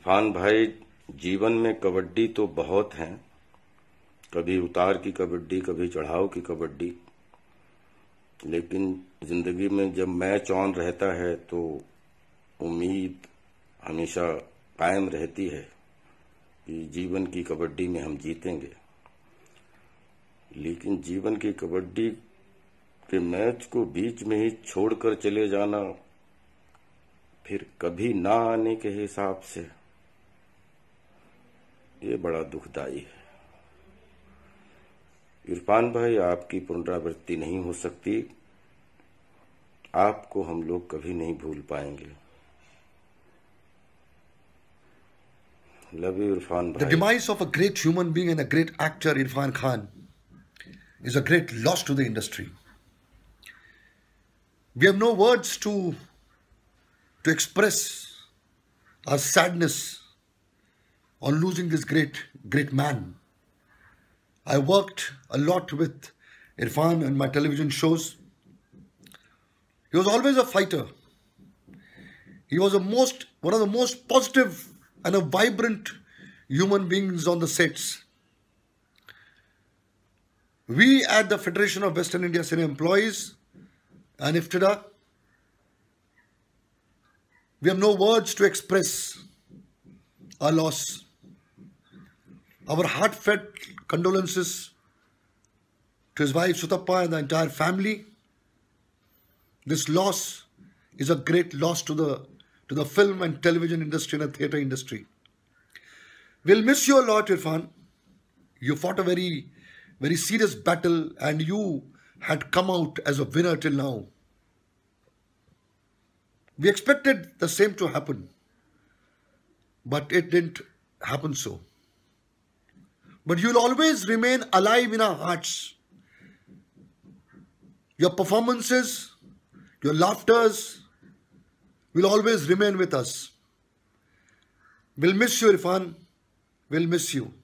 इरफान भाई जीवन में कबड्डी तो बहुत है कभी उतार की कबड्डी कभी चढ़ाव की कबड्डी लेकिन ज़िंदगी में जब मैच ऑन रहता है तो उम्मीद हमेशा कायम रहती है कि जीवन की कबड्डी में हम जीतेंगे लेकिन जीवन की कबड्डी के मैच को बीच में ही छोड़कर चले जाना फिर कभी ना आने के हिसाब से ये बड़ा दुखदायी है इरफान भाई आपकी पुनरावृत्ति नहीं हो सकती आपको हम लोग कभी नहीं भूल पाएंगे love you Irfan bhai the demise of a great human being and a great actor Irfan Khan is a great loss to the industry we have no words to to express our sadness on losing this great, great man. I worked a lot with Irfan and my television shows. He was always a fighter. He was a most, one of the most positive and a vibrant human beings on the sets. We at the Federation of Western India Cinema Employees and IFTDA, we have no words to express our loss. Our heartfelt condolences to his wife Sutappa and the entire family. This loss is a great loss to the to the film and television industry and the theatre industry. We'll miss you a lot, Irfan. You fought a very, very serious battle and you had come out as a winner till now. We expected the same to happen, but it didn't happen so. But you'll always remain alive in our hearts. Your performances, your laughters will always remain with us. We'll miss you, Irfan. We'll miss you.